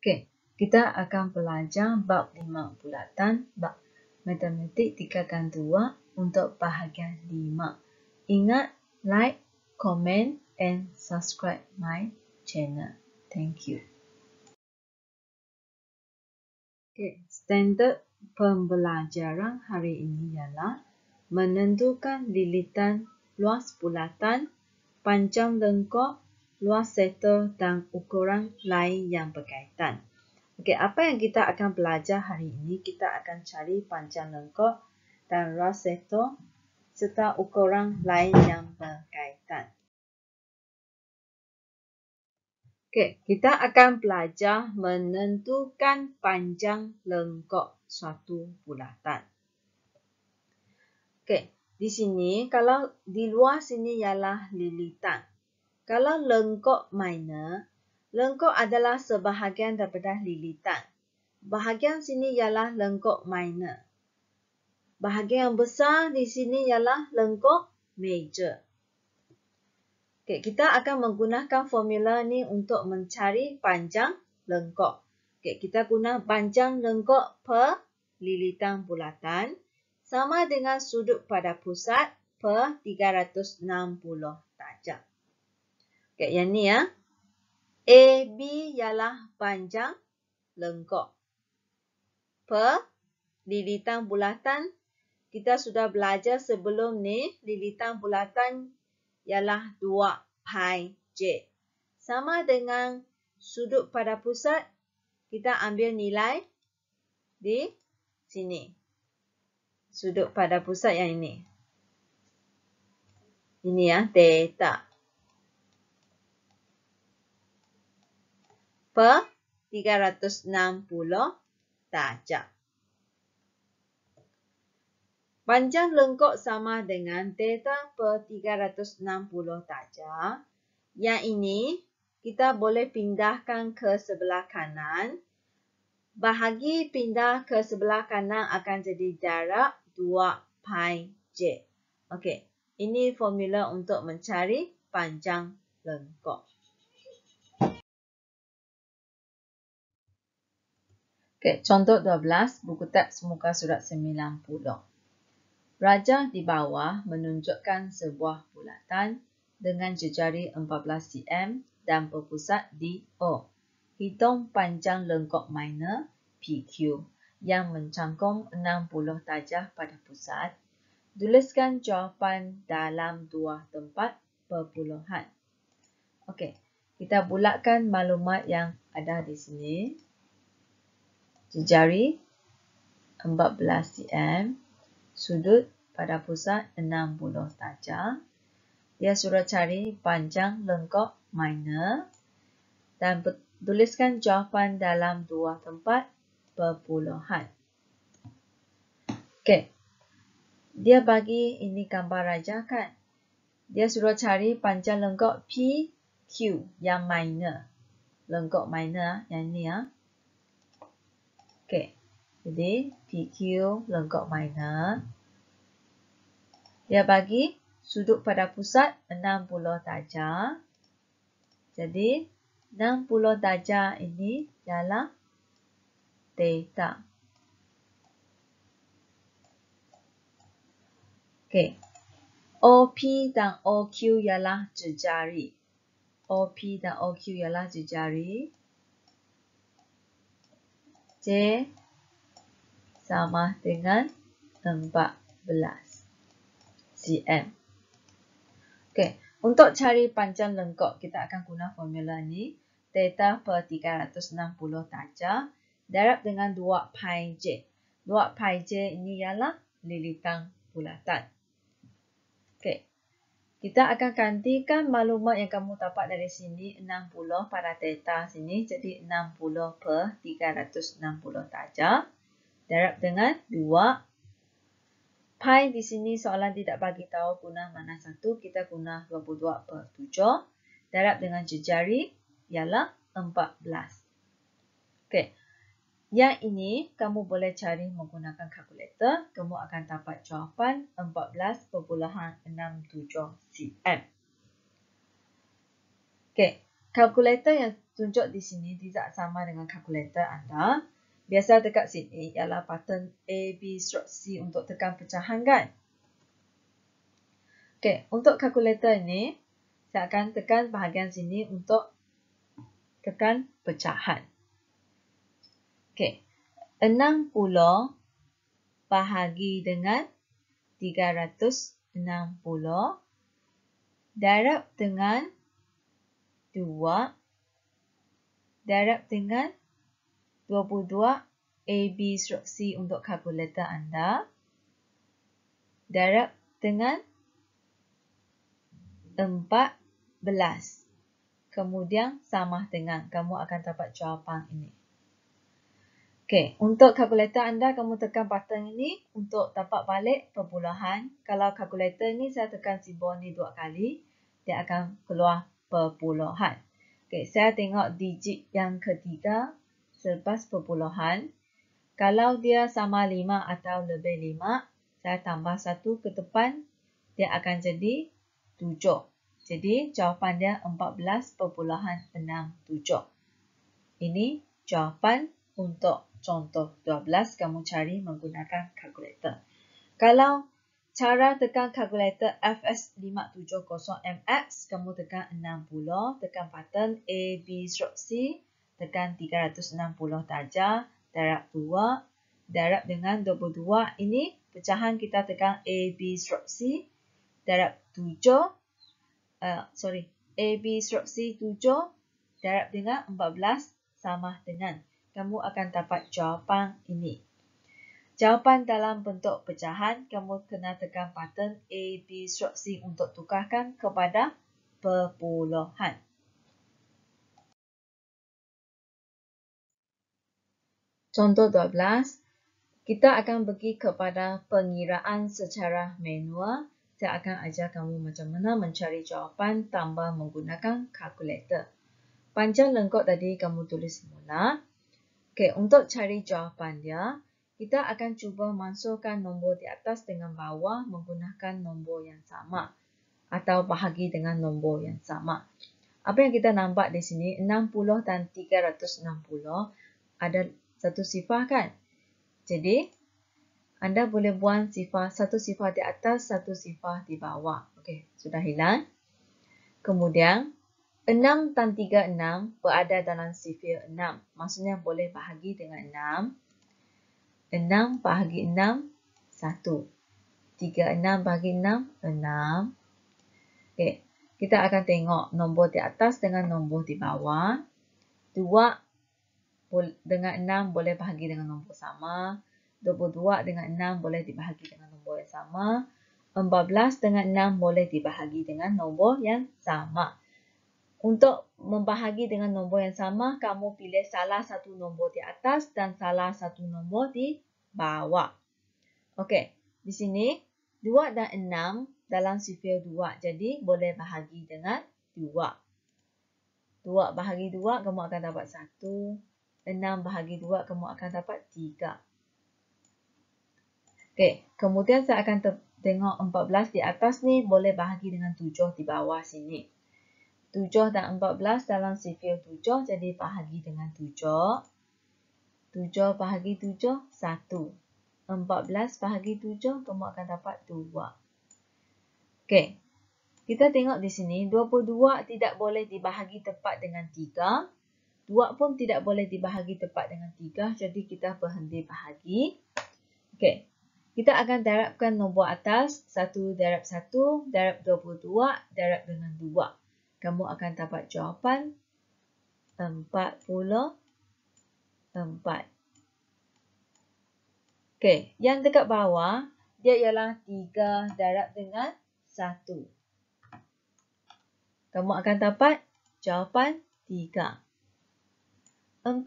Okey, kita akan belajar bab lima bulatan, bab matematik tiga dan dua untuk bahagian lima. Ingat like, comment and subscribe my channel. Thank you. Okey, standard pembelajaran hari ini ialah menentukan lilitan luas bulatan, panjang lengkok luang setel dan ukuran lain yang berkaitan. Okey, apa yang kita akan belajar hari ini, kita akan cari panjang lengkok dan luang setel serta ukuran lain yang berkaitan. Okey, kita akan belajar menentukan panjang lengkok suatu bulatan. Okey, di sini kalau di luar sini ialah lilitan. Kalau lengkok minor, lengkok adalah sebahagian daripada lilitan. Bahagian sini ialah lengkok minor. Bahagian yang besar di sini ialah lengkok major. Okay, kita akan menggunakan formula ni untuk mencari panjang lengkok. Okay, kita guna panjang lengkok per lilitan bulatan sama dengan sudut pada pusat per 360 tajam. Kat yang ni ya. A, B ialah panjang lengkok. Per lilitan bulatan. Kita sudah belajar sebelum ni. Lilitan bulatan ialah 2 pi J. Sama dengan sudut pada pusat. Kita ambil nilai di sini. Sudut pada pusat yang ini. Ini ya, theta. per 360 darjah. Panjang lengkok sama dengan theta per 360 darjah. Yang ini kita boleh pindahkan ke sebelah kanan. Bahagi pindah ke sebelah kanan akan jadi jarak 2 pi j. Okey, ini formula untuk mencari panjang lengkok. Okay, contoh 12, buku teks muka surat 90. Raja di bawah menunjukkan sebuah bulatan dengan jejari 14 cm dan berpusat di O. Hitung panjang lengkok minor PQ yang mencangkum 60 tajah pada pusat. Tuliskan jawapan dalam dua tempat perpuluhan. Okey, kita bulatkan maklumat yang ada di sini jejari 14 cm, sudut pada pusat 60 darjah. Dia suruh cari panjang lengkok minor dan tuliskan jawapan dalam dua tempat perpuluhan. Okey. Dia bagi ini gambar raja kan? Dia suruh cari panjang lengkok PQ yang minor. Lengkok minor yang ni ya. O.K. Jadi PQ lengkok minor dia bagi sudut pada pusat 60 darjah. Jadi 60 darjah ini ialah theta. O.K. OP dan OQ ialah jejari. OP dan OQ ialah jejari. C sama dengan 14 cm. Okey, untuk cari panjang lengkok kita akan guna formula ni. Theta per 360 darjah darab dengan 2 pi J. 2 pi J ini ialah lilitan bulatan. Kita akan gantikan maklumat yang kamu dapat dari sini 60 pada theta sini jadi 60 per 360 darjah darab dengan 2 pi di sini soalan tidak bagi tahu guna mana satu kita guna 22 per 7 darab dengan jejari ialah 14. Okey. Yang ini kamu boleh cari menggunakan kalkulator. Kamu akan dapat jawapan 14.67 cm. Okay. Kalkulator yang tunjuk di sini tidak sama dengan kalkulator anda. Biasa dekat sini ialah button A, B, C untuk tekan pecahan kan? Okay. Untuk kalkulator ini, saya akan tekan bahagian sini untuk tekan pecahan. Okey. 60 bahagi dengan 360 darab dengan 2 darab dengan 22 AB strok C untuk kalkulator anda darab dengan 14 kemudian sama dengan kamu akan dapat jawapan ini Okey, untuk kalkulator anda, kamu tekan button ini untuk dapat balik perpuluhan. Kalau kalkulator ni saya tekan simbol ni dua kali, dia akan keluar perpuluhan. Okey, saya tengok digit yang ketiga selepas perpuluhan. Kalau dia sama lima atau lebih lima, saya tambah satu ke depan, dia akan jadi tujuh. Jadi, jawapan dia empat belas perpuluhan enam tujuh. Ini jawapan untuk Contoh 12, kamu cari menggunakan kalkulator. Kalau cara tekan kalkulator FS570MX, kamu tekan 60, tekan button A, B, C, tekan 360 tajam, darab 2, darab dengan 22. Ini pecahan kita tekan A, B, C, darab 7, uh, eh, sorry, A, B, C, 7, darab dengan 14, sama dengan 7 kamu akan dapat jawapan ini. Jawapan dalam bentuk pecahan, kamu kena tekan button A, B, C untuk tukarkan kepada perpuluhan. Contoh 12, kita akan pergi kepada pengiraan secara manual. Saya akan ajar kamu macam mana mencari jawapan tambah menggunakan kalkulator. Panjang lengkok tadi kamu tulis semula. Okey, untuk cari jawapan dia, kita akan cuba masukkan nombor di atas dengan bawah menggunakan nombor yang sama atau bahagi dengan nombor yang sama. Apa yang kita nampak di sini, 60 dan 360 ada satu sifar kan? Jadi, anda boleh buang sifar, satu sifar di atas, satu sifar di bawah. Okey, sudah hilang. Kemudian, 6 tan 3, 6 berada dalam sifir 6. Maksudnya boleh bahagi dengan 6. 6 bahagi 6, 1. 3, 6 bahagi 6, 6. Okay. Kita akan tengok nombor di atas dengan nombor di bawah. 2 dengan 6 boleh bahagi dengan nombor sama. 22 dengan 6 boleh dibahagi dengan nombor yang sama. 14 dengan 6 boleh dibahagi dengan nombor yang sama. Untuk membahagi dengan nombor yang sama, kamu pilih salah satu nombor di atas dan salah satu nombor di bawah. Okey, di sini 2 dan 6 dalam sifir 2. Jadi, boleh bahagi dengan 2. 2 bahagi 2, kamu akan dapat 1. 6 bahagi 2, kamu akan dapat 3. Okey, kemudian saya akan tengok 14 di atas ni boleh bahagi dengan 7 di bawah sini. 7 dan 14 dalam sifir 7 jadi bahagi dengan 7. 7 bahagi 7, 1. 14 bahagi 7, kamu akan dapat 2. Okey, kita tengok di sini 22 tidak boleh dibahagi tepat dengan 3. 2 pun tidak boleh dibahagi tepat dengan 3 jadi kita berhenti bahagi. Okey. Kita akan darabkan nombor atas, 1 darab 1, darab 22, darab dengan 2 kamu akan dapat jawapan 44. Okey, yang dekat bawah dia ialah 3 darab dengan 1. Kamu akan dapat jawapan 3. 44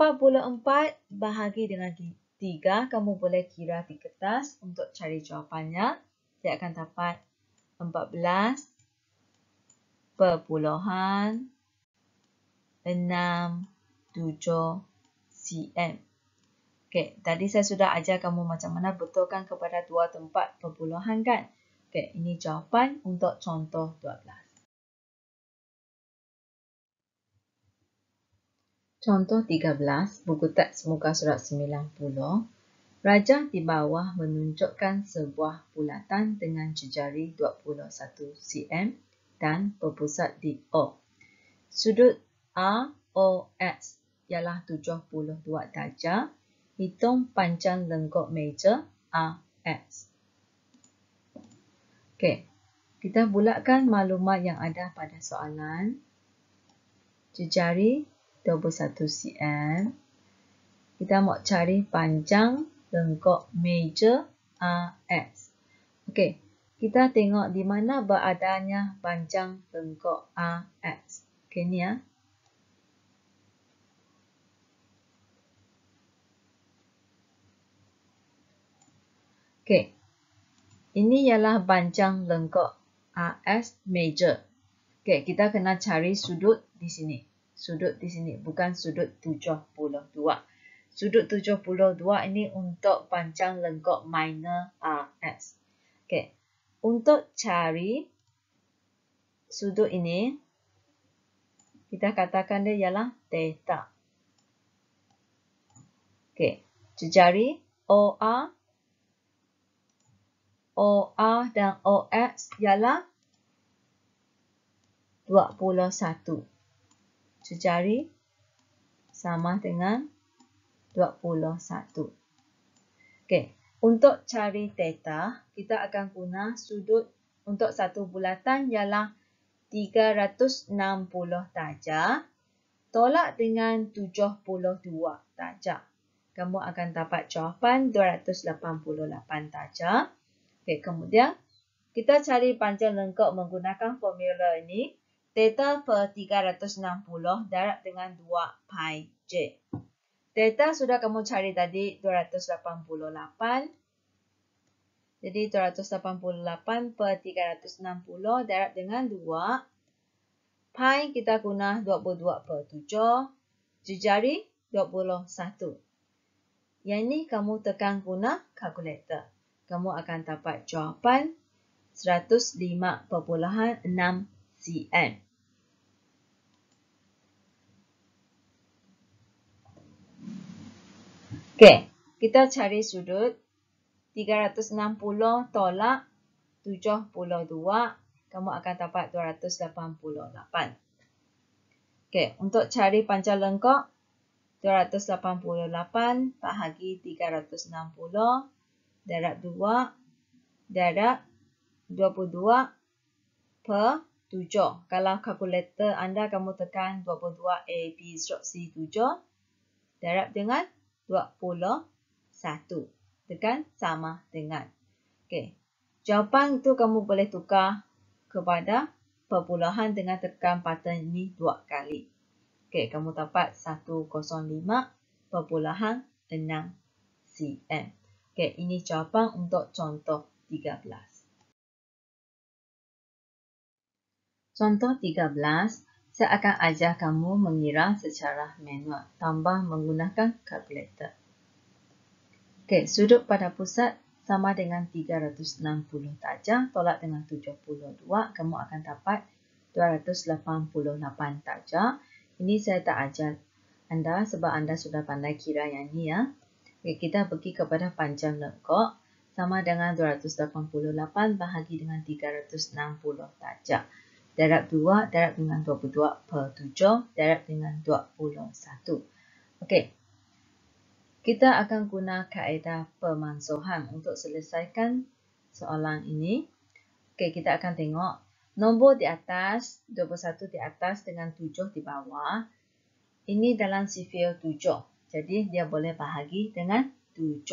bahagi dengan 3, kamu boleh kira di kertas untuk cari jawapannya. Dia akan dapat 14 perpuluhan 6-7 cm. Okey, tadi saya sudah ajar kamu macam mana betulkan kepada dua tempat perpuluhan kan? Okey, ini jawapan untuk contoh 12. Contoh 13, buku teks muka surat 90. Raja di bawah menunjukkan sebuah bulatan dengan jejari 21 cm dan berpusat di O. Sudut ROS ialah 72 darjah. Hitung panjang lengkok meja RX. Okay, kita bulatkan maklumat yang ada pada soalan. Jejari 21 cm. Kita nak cari panjang lengkok meja RX. Okey, kita tengok di mana beradanya panjang lengkok AX. Okey ni ya. Okey. Ini ialah panjang lengkok AS major. Okey, kita kena cari sudut di sini. Sudut di sini bukan sudut 72. Sudut 72 ini untuk panjang lengkok minor AS. Okay untuk cari sudut ini, kita katakan dia ialah theta. Okey, jejari OA, OA dan OX ialah 21. Jejari sama dengan 21. Okey, untuk cari theta, kita akan guna sudut untuk satu bulatan ialah 360 darjah. Tolak dengan 72 darjah. Kamu akan dapat jawapan 288 darjah. Okay, kemudian, kita cari panjang lengkap menggunakan formula ini. Theta per 360 darab dengan 2 pi j. Delta sudah kamu cari tadi 288. Jadi 288 per 360 darab dengan 2. Pi kita guna 22 per 7. Jejari 21. Yang ini kamu tekan guna kalkulator. Kamu akan dapat jawapan 105.6 cm. Okey, kita cari sudut 360 tolak 72, kamu akan dapat 288. Okey, untuk cari panjang lengkok, 288 bahagi 360 darab 2 darab 22 per 7. Kalau kalkulator anda kamu tekan 22 AB strok C7 darab dengan 2. 21. Tekan sama dengan. Okey. Jawapan itu kamu boleh tukar kepada perpuluhan dengan tekan button ini dua kali. Okey, kamu dapat 105.6 cm. Okey, ini jawapan untuk contoh 13. Contoh 13, saya akan ajar kamu mengira secara manual tambah menggunakan kalkulator. Okay sudut pada pusat sama dengan 360 tajam tolak dengan 72, kamu akan dapat 288 tajam. Ini saya tak ajar anda sebab anda sudah pandai kira yang ini ya. Okay, kita pergi kepada panjang lengkok sama dengan 288 bahagi dengan 360 tajam darab 2, darab dengan 22 per 7, darab dengan 21. Okey. Kita akan guna kaedah pemansuhan untuk selesaikan soalan ini. Okey, kita akan tengok nombor di atas, 21 di atas dengan 7 di bawah. Ini dalam sifil 7. Jadi, dia boleh bahagi dengan 7.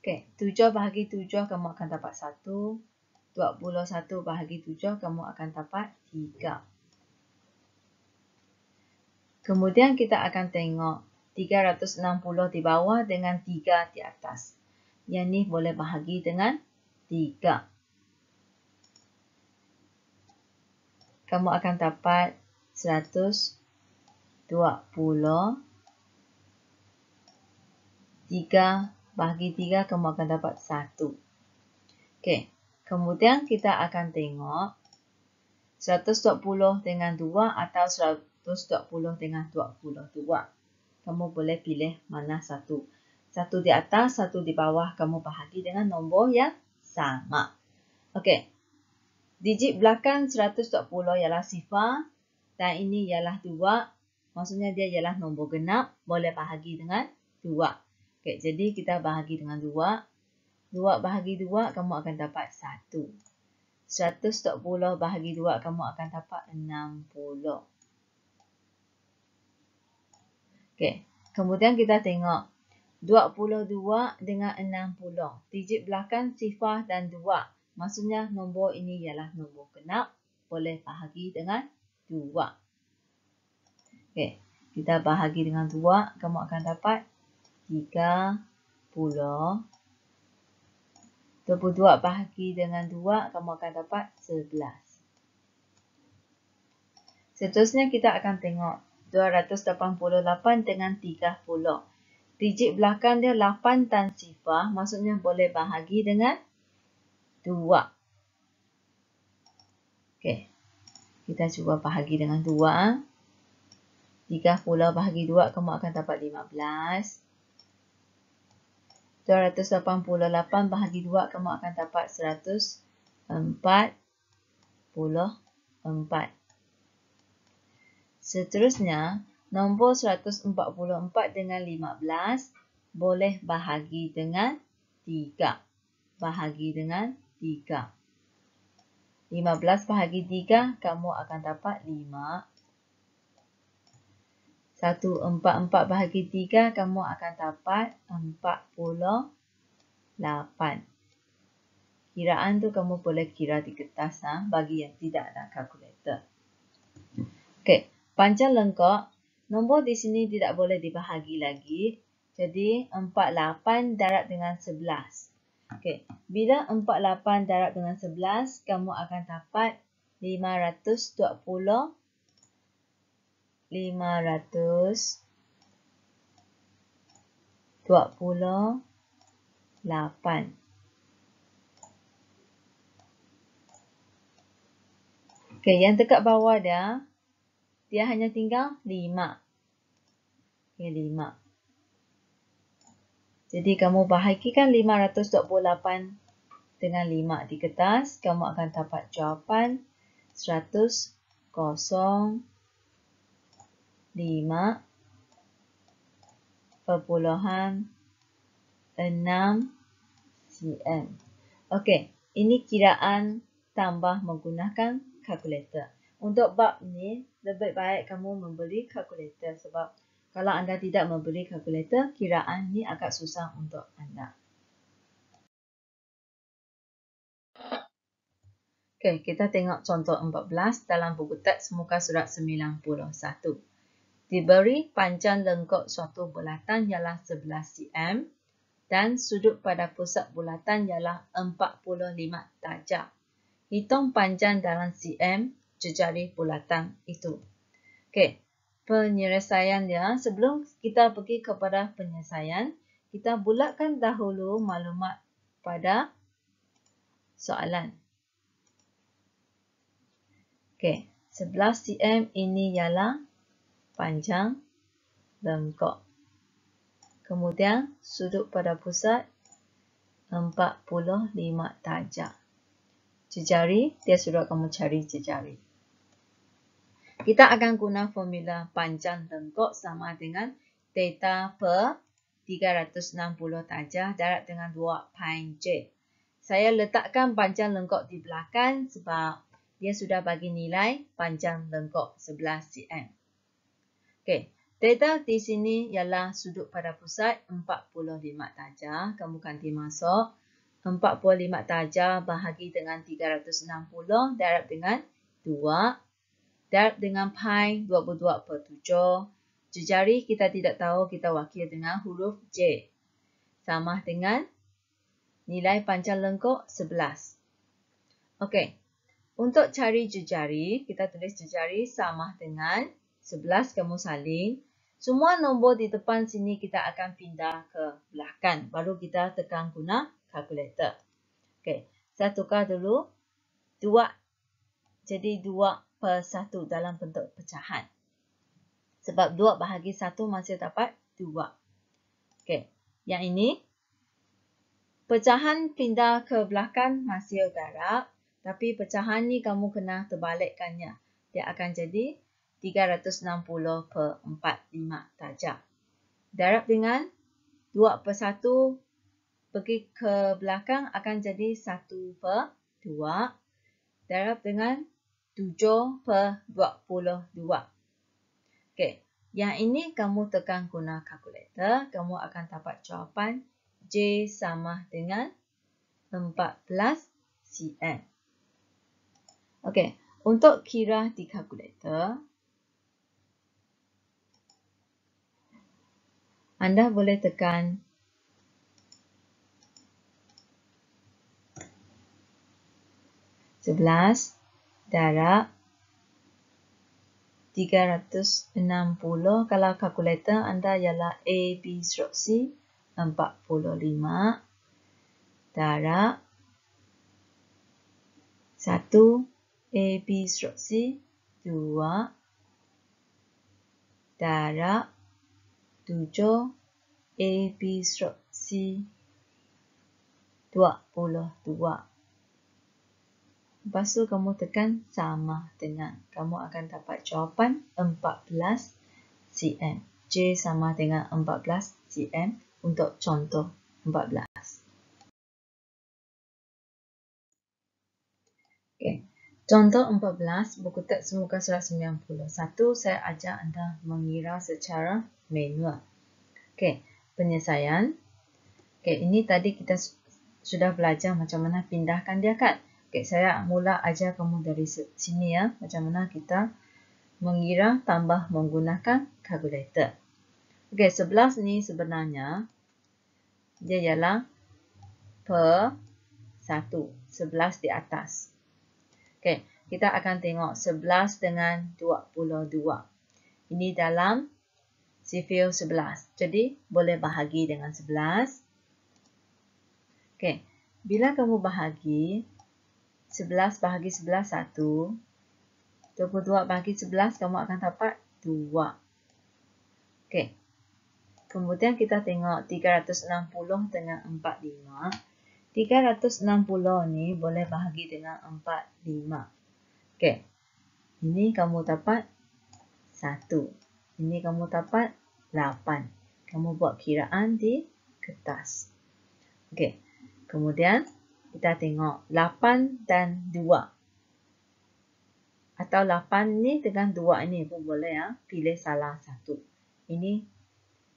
Okey, 7 bahagi 7, kamu akan dapat 1. 21 bahagi 7 kamu akan dapat 3. Kemudian kita akan tengok 360 di bawah dengan 3 di atas. Yang ni boleh bahagi dengan 3. Kamu akan dapat 120. 3 bahagi 3 kamu akan dapat 1. Okey. Kemudian kita akan tengok 120 dengan 2 atau 120 dengan 22. Kamu boleh pilih mana satu. Satu di atas, satu di bawah. Kamu bahagi dengan nombor yang sama. Okey. Digit belakang 120 ialah sifar. Dan ini ialah 2. Maksudnya dia ialah nombor genap. Boleh bahagi dengan 2. Okey, jadi kita bahagi dengan 2. Dua bahagi dua, kamu akan dapat satu. Seratus 1. puluh bahagi dua, kamu akan dapat enam puluh. Okay, kemudian kita tengok dua puluh dua dengan enam puluh. Digit belakang sifar dan dua, Maksudnya nombor ini ialah nombor genap boleh bahagi dengan dua. Okay, kita bahagi dengan dua, kamu akan dapat tiga puluh. 22 bahagi dengan 2, kamu akan dapat 11. Seterusnya, kita akan tengok 288 dengan 30. Digit belakang dia 8 tan sifar, maksudnya boleh bahagi dengan 2. Okay, kita cuba bahagi dengan 2. 30 bahagi 2, kamu akan dapat 15. 15. 288 bahagi 2 kamu akan dapat 144. Seterusnya, nombor 144 dengan 15 boleh bahagi dengan 3. Bahagi dengan 3. 15 bahagi 3 kamu akan dapat 5. Satu empat empat bahagi tiga, kamu akan dapat empat puluh lapan. Kiraan tu kamu boleh kira di kertas ha, bagi yang tidak ada kalkulator. Okey, panjang lengkok Nombor di sini tidak boleh dibahagi lagi. Jadi, empat lapan darab dengan sebelas. Okey, bila empat lapan darab dengan sebelas, kamu akan dapat lima ratus 520 kiraan. Lima ratus dua puluh lapan. Okay, yang dekat bawah dia, dia hanya tinggal lima. Okey, ya, lima. Jadi, kamu bahagikan lapan dengan lima di kertas, kamu akan dapat jawapan seratus kosong lima perpuluhan enam cm. Okey, ini kiraan tambah menggunakan kalkulator. Untuk bab ni, lebih baik kamu membeli kalkulator sebab kalau anda tidak membeli kalkulator, kiraan ni agak susah untuk anda. Okey, kita tengok contoh 14 dalam buku teks muka surat 91 diberi panjang lengkok suatu bulatan ialah 11 cm dan sudut pada pusat bulatan ialah 45 darjah. Hitung panjang dalam cm jejari bulatan itu. Okey, penyelesaian dia. Sebelum kita pergi kepada penyelesaian, kita bulatkan dahulu maklumat pada soalan. Okey, 11 cm ini ialah panjang lengkok. Kemudian sudut pada pusat 45 tajak. Jejari, dia sudah kamu cari jejari. Kita akan guna formula panjang lengkok sama dengan theta per 360 tajak darat dengan 2 pin J. Saya letakkan panjang lengkok di belakang sebab dia sudah bagi nilai panjang lengkok 11 cm. Okey, Theta di sini ialah sudut pada pusat 45 tajar. Kamu ganti masuk. 45 tajar bahagi dengan 360 darab dengan 2. Darab dengan pi 22 per 7. Jejari kita tidak tahu kita wakil dengan huruf J. Sama dengan nilai panjang lengkok 11. Okey. Untuk cari jejari, kita tulis jejari sama dengan 11 kamu saling. Semua nombor di depan sini kita akan pindah ke belakang. Baru kita tekan guna kalkulator. Okey, saya tukar dulu. 2 jadi 2 per 1 dalam bentuk pecahan. Sebab 2 bahagi 1 masih dapat 2. Okey, yang ini. Pecahan pindah ke belakang masih garap. Tapi pecahan ni kamu kena terbalikkannya. Dia akan jadi 360 per 45 tajam. Darab dengan 2 per 1 pergi ke belakang akan jadi 1 per 2. Darab dengan 7 per 22. Okay, Yang ini kamu tekan guna kalkulator. Kamu akan dapat jawapan J sama dengan 14 cm. Okay, Untuk kira di kalkulator. anda boleh tekan sebelas darab puluh. kalau kalkulator anda ialah AB stroke C lima darab 1 AB stroke C 2 darab tujuh A, B, strok C dua puluh dua. Lepas tu kamu tekan sama dengan. Kamu akan dapat jawapan 14 cm. J sama dengan 14 cm untuk contoh 14. Contoh 14, buku teks semuka surat satu saya ajak anda mengira secara manual. Okey, penyelesaian. Okey, ini tadi kita sudah belajar macam mana pindahkan dia kan. Okey, saya mula ajar kamu dari sini ya, macam mana kita mengira tambah menggunakan kalkulator. Okey, 11 ni sebenarnya dia ialah per 1, 11 di atas. Okay, kita akan tengok 11 dengan 22. Ini dalam sifil 11. Jadi, boleh bahagi dengan 11. Okay, bila kamu bahagi, 11 bahagi 11, 1. 22 bahagi 11, kamu akan dapat 2. Okay. kemudian kita tengok 360 dengan 45. 360 ni boleh bahagi dengan 45. Okey. Ini kamu dapat 1. Ini kamu dapat 8. Kamu buat kiraan di kertas. Okey. Kemudian kita tengok 8 dan 2. Atau 8 ni dengan 2 ni pun boleh ya. Pilih salah satu. Ini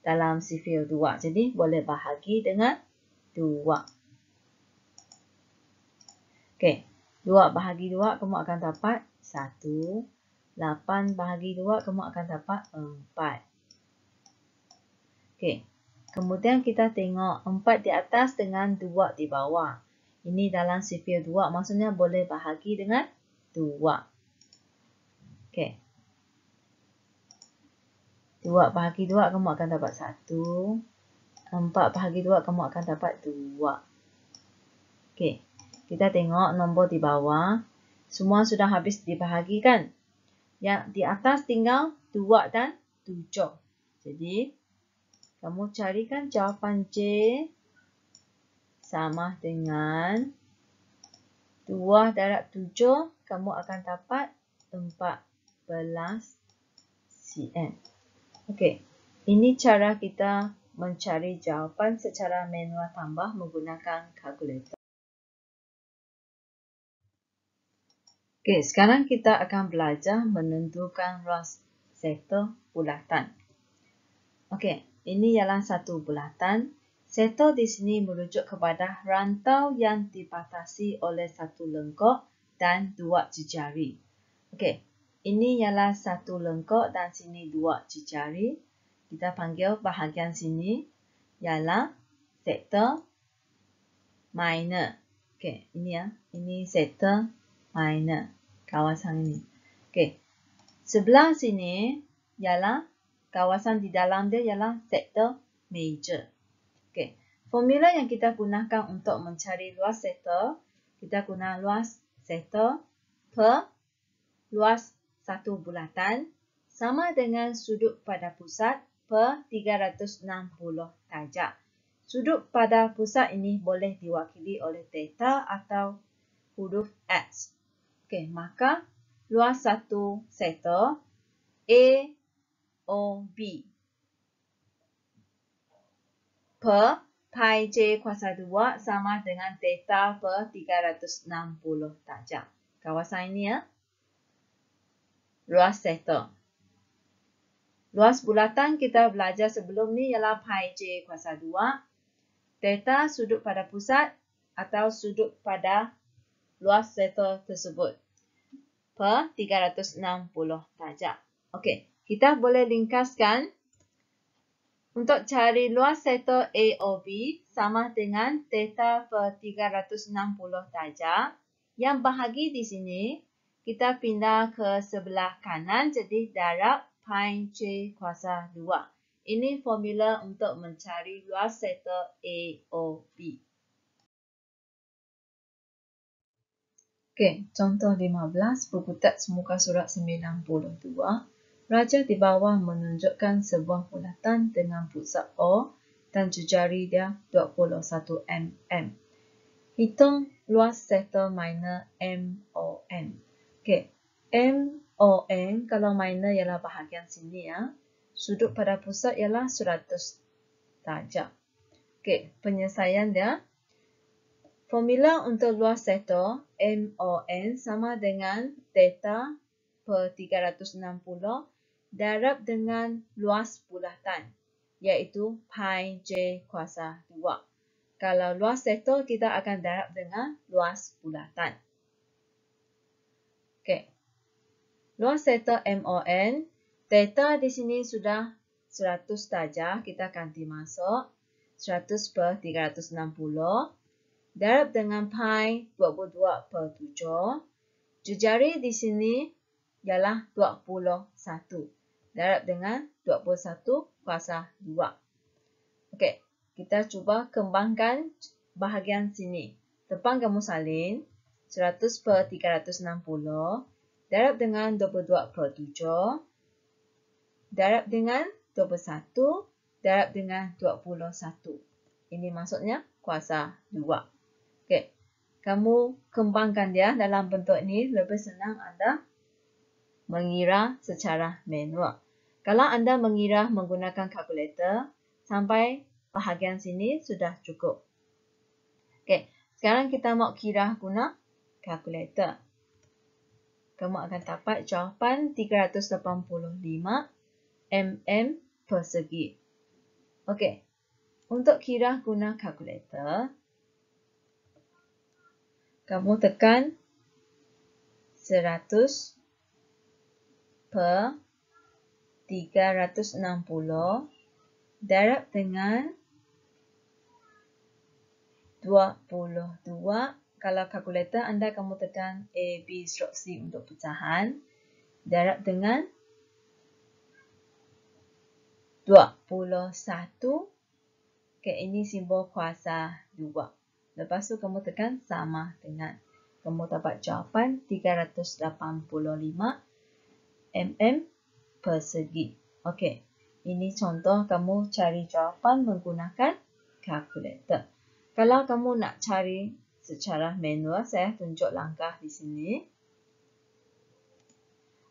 dalam sifil 2. Jadi boleh bahagi dengan 2. Okey. 2 bahagi 2 kamu akan dapat 1. 8 bahagi 2 kamu akan dapat 4. Okey. Kemudian kita tengok 4 di atas dengan 2 di bawah. Ini dalam sifir 2 maksudnya boleh bahagi dengan 2. Okey. 2 bahagi 2 kamu akan dapat 1. 4 bahagi 2 kamu akan dapat 2. Okey. Kita tengok nombor di bawah. Semua sudah habis dibahagikan. Yang di atas tinggal 2 dan 7. Jadi, kamu carikan jawapan C sama dengan 2 darab 7. Kamu akan dapat 14 cm. Okey, ini cara kita mencari jawapan secara manual tambah menggunakan kalkulator. Okay, sekarang kita akan belajar menentukan ruas sektor bulatan. Okay, ini ialah satu bulatan. Sektor di sini merujuk kepada rantau yang dibatasi oleh satu lengkok dan dua jejari. Okay, ini ialah satu lengkok dan sini dua jejari. Kita panggil bahagian sini ialah sektor minor. Okay, ini ya, ini sektor minor kawasan ini. Okey. Sebelah sini ialah kawasan di dalam dia ialah sektor major. Okey. Formula yang kita gunakan untuk mencari luas sektor, kita guna luas sektor per luas satu bulatan sama dengan sudut pada pusat per 360 darjah. Sudut pada pusat ini boleh diwakili oleh theta atau huruf S. Okey, maka luas satu sektor AOB per pi j kuasa dua sama dengan theta per 360 darjah. Kawasan ini ya. Luas sektor. Luas bulatan kita belajar sebelum ni ialah pi j kuasa dua, Theta sudut pada pusat atau sudut pada luas seter tersebut per 360 tajak. Okey, kita boleh ringkaskan untuk cari luas seter AOB sama dengan theta per 360 tajak. Yang bahagi di sini, kita pindah ke sebelah kanan jadi darab pin C kuasa 2. Ini formula untuk mencari luas seter AOB. Okey, contoh 15, buku teks muka surat 92. Raja di bawah menunjukkan sebuah bulatan dengan pusat O dan jejari dia 21 mm. Hitung luas sektor minor MON. Okey, MON kalau minor ialah bahagian sini ya. Sudut pada pusat ialah 100 darjah. Okey, penyelesaian dia Formula untuk luas sektor MON sama dengan theta per 360 darab dengan luas bulatan iaitu pi j kuasa 2. Kalau luas sektor kita akan darab dengan luas bulatan. Okay, Luas sektor MON theta di sini sudah 100 darjah kita ganti masuk 100 per 360. Darab dengan pi 22 per 7. Jejari di sini ialah 21. Darab dengan 21 kuasa 2. Okey, kita cuba kembangkan bahagian sini. Tepang kamu salin 100 per 360. Darab dengan 22 per 7. Darab dengan 21. Darab dengan 21. Ini maksudnya kuasa 2. Okey. Kamu kembangkan dia dalam bentuk ini lebih senang anda mengira secara manual. Kalau anda mengira menggunakan kalkulator sampai bahagian sini sudah cukup. Okey. Sekarang kita mau kira guna kalkulator. Kamu akan dapat jawapan 385 mm persegi. Okey. Untuk kira guna kalkulator, kamu tekan 100 per 360 darab dengan 22. Kalau kalkulator anda kamu tekan A, B, strok C untuk pecahan darab dengan 21. Okay, ini simbol kuasa 2. Lepas tu kamu tekan sama dengan. Kamu dapat jawapan 385 mm persegi. Okey. Ini contoh kamu cari jawapan menggunakan kalkulator. Kalau kamu nak cari secara manual, saya tunjuk langkah di sini.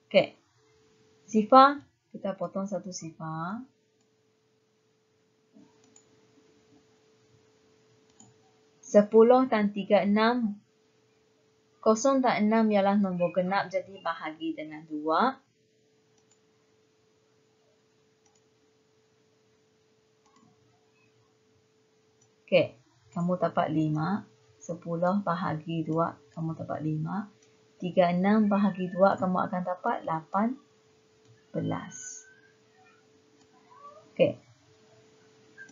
Okey. Sifar. Kita potong satu sifar. 10 dan 36. 0 dan 6 ialah nombor genap jadi bahagi dengan 2. Okey, kamu dapat 5. 10 bahagi 2, kamu dapat 5. 36 bahagi 2, kamu akan dapat 18. Okey.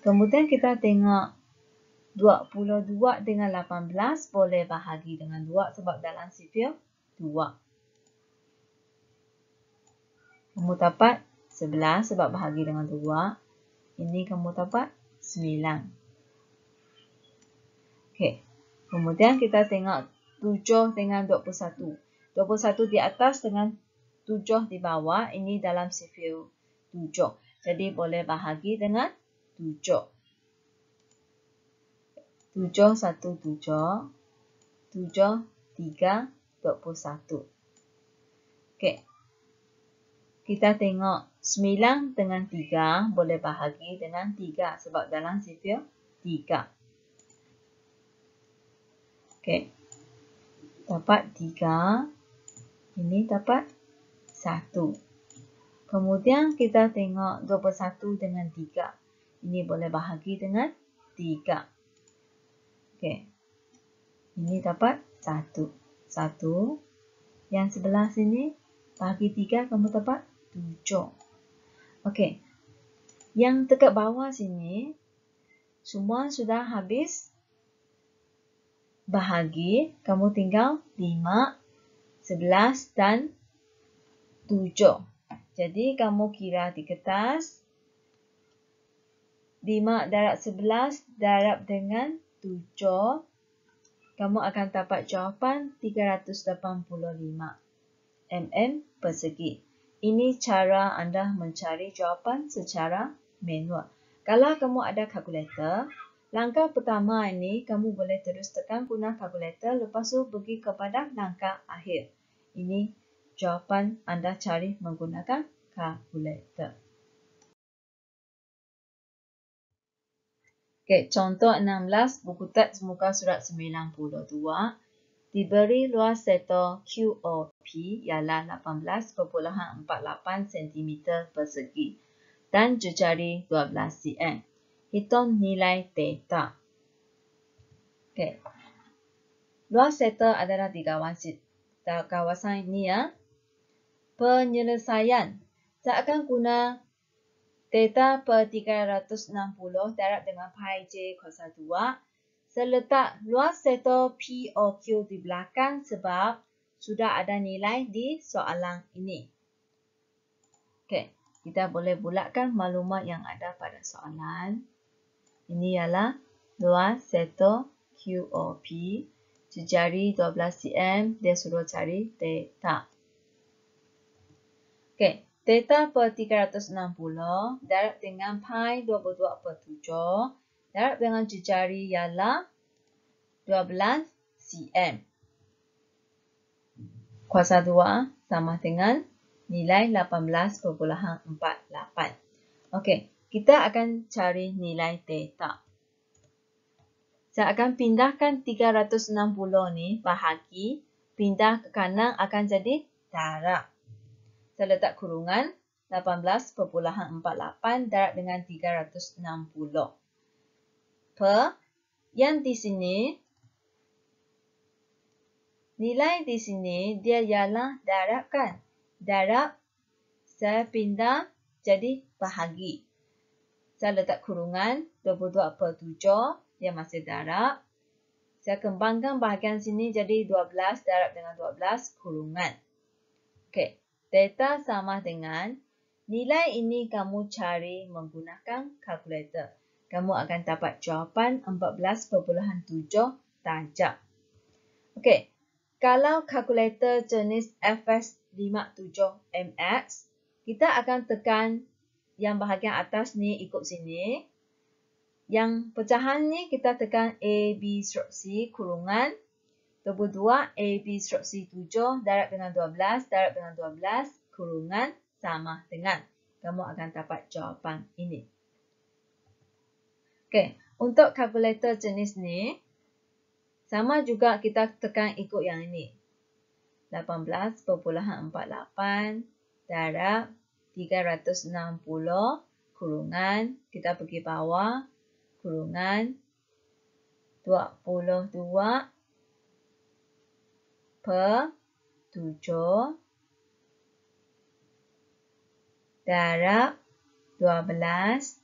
Kemudian kita tengok 22 dengan 18 boleh bahagi dengan 2 sebab dalam sifir 2. Kamu dapat 11 sebab bahagi dengan 2. Ini kamu dapat 9. Okey. Kemudian kita tengok 7 dengan 21. 21 di atas dengan 7 di bawah. Ini dalam sifir 7. Jadi boleh bahagi dengan 7 tujuh satu tujuh, tujuh tiga dua puluh satu. Okay, Kita tengok sembilan dengan tiga boleh bahagi dengan tiga sebab dalam sifir tiga. Okay, Dapat tiga. Ini dapat satu. Kemudian kita tengok dua puluh satu dengan tiga. Ini boleh bahagi dengan tiga. Okey. Ini dapat satu satu. Yang sebelah sini bagi tiga kamu dapat tujuh. Okey. Yang dekat bawah sini semua sudah habis bahagi kamu tinggal lima sebelas dan tujuh. Jadi kamu kira di kertas 5 darab 11 darab dengan 7, kamu akan dapat jawapan 385 mm persegi. Ini cara anda mencari jawapan secara manual. Kalau kamu ada kalkulator, langkah pertama ini kamu boleh terus tekan guna kalkulator lepas tu pergi kepada langkah akhir. Ini jawapan anda cari menggunakan kalkulator. Okay, contoh 16, buku teks muka surat 92. Diberi luas seto QOP ialah 18.48 cm persegi dan jejari 12 cm. Hitung nilai data. Okay. Luas seto adalah di kawasan, kawasan ini ya. Penyelesaian. Saya akan guna Theta per 360 darab dengan pi j kuasa 2. Seletak luas setor P or Q di belakang sebab sudah ada nilai di soalan ini. Okay, kita boleh bulatkan maklumat yang ada pada soalan. Ini ialah luas setor Q or P. Jari 12 cm, dia suruh cari theta. Okay. Delta per 360 darab dengan pi 22 per 7 darab dengan jejari ialah 12 cm. Kuasa 2 sama dengan nilai 18.48. Okey, kita akan cari nilai delta. Saya akan pindahkan 360 ni bahagi. Pindah ke kanan akan jadi darab saya letak kurungan 18.48 darab dengan 360. Per yang di sini nilai di sini dia ialah darab kan? Darab saya pindah jadi bahagi. Saya letak kurungan 22 per 7 dia masih darab. Saya kembangkan bahagian sini jadi 12 darab dengan 12 kurungan. Okey delta sama dengan nilai ini kamu cari menggunakan kalkulator. Kamu akan dapat jawapan 14.7 tajak. Okey, kalau kalkulator jenis FS57 MX, kita akan tekan yang bahagian atas ni ikut sini. Yang pecahan ni kita tekan A, B, C, kurungan 0.5. Nombor 2, AB strok C7 darab dengan 12, darab dengan 12, kurungan sama dengan. Kamu akan dapat jawapan ini. Okey, untuk kalkulator jenis ni, sama juga kita tekan ikut yang ini. 18.48 darab 360 kurungan, kita pergi bawah, kurungan 22 darab per 7 darab 12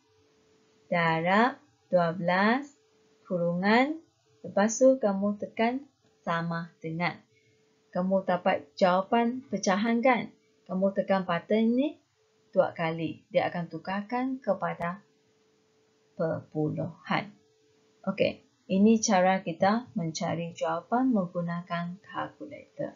darab 12 kurungan lepas tu kamu tekan sama dengan kamu dapat jawapan pecahan kan kamu tekan button ni dua kali dia akan tukarkan kepada perpuluhan okey ini cara kita mencari jawapan menggunakan kalkulator.